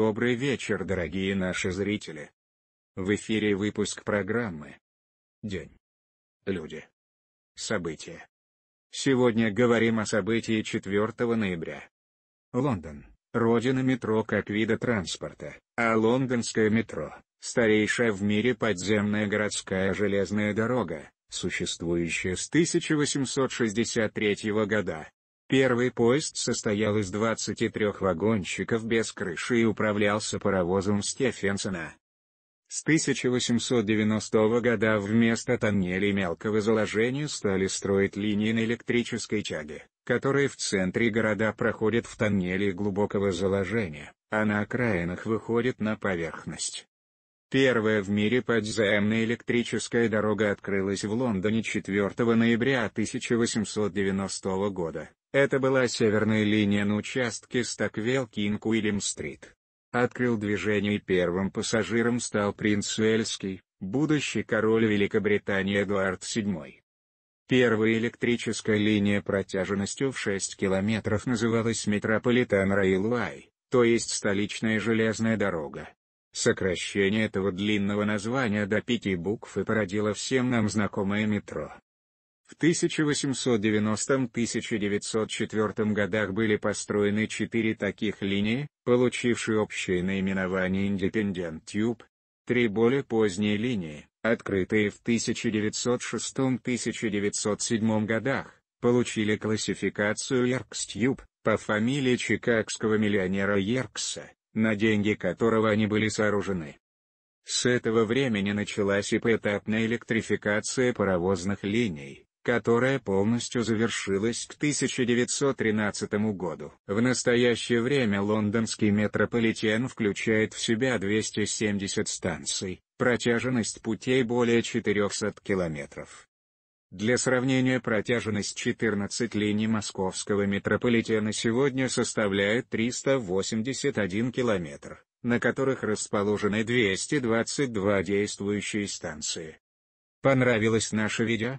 Добрый вечер, дорогие наши зрители. В эфире выпуск программы «День. Люди. События». Сегодня говорим о событии 4 ноября. Лондон. Родина метро как вида транспорта, а лондонское метро – старейшая в мире подземная городская железная дорога, существующая с 1863 года. Первый поезд состоял из 23 вагончиков без крыши и управлялся паровозом Стефенсона. С 1890 года вместо тоннелей мелкого заложения стали строить линии на электрической тяге, которые в центре города проходят в тоннеле глубокого заложения, а на окраинах выходят на поверхность. Первая в мире подземная электрическая дорога открылась в Лондоне 4 ноября 1890 года. Это была северная линия на участке Стоквелл-Кинг-Уильям-стрит. Открыл движение и первым пассажиром стал принц Уэльский, будущий король Великобритании Эдуард VII. Первая электрическая линия протяженностью в 6 километров называлась Метрополитен Рейлуай, то есть столичная железная дорога. Сокращение этого длинного названия до пяти букв и породило всем нам знакомое метро. В 1890-1904 годах были построены четыре таких линии, получившие общее наименование Independent Tube, три более поздние линии, открытые в 1906-1907 годах, получили классификацию Еркс-Тюб, по фамилии чикагского миллионера Еркса, на деньги которого они были сооружены. С этого времени началась и поэтапная электрификация паровозных линий, которая полностью завершилась к 1913 году. В настоящее время лондонский метрополитен включает в себя 270 станций, протяженность путей более 400 километров. Для сравнения протяженность 14 линий московского метрополитена сегодня составляет 381 километр, на которых расположены 222 действующие станции. Понравилось наше видео?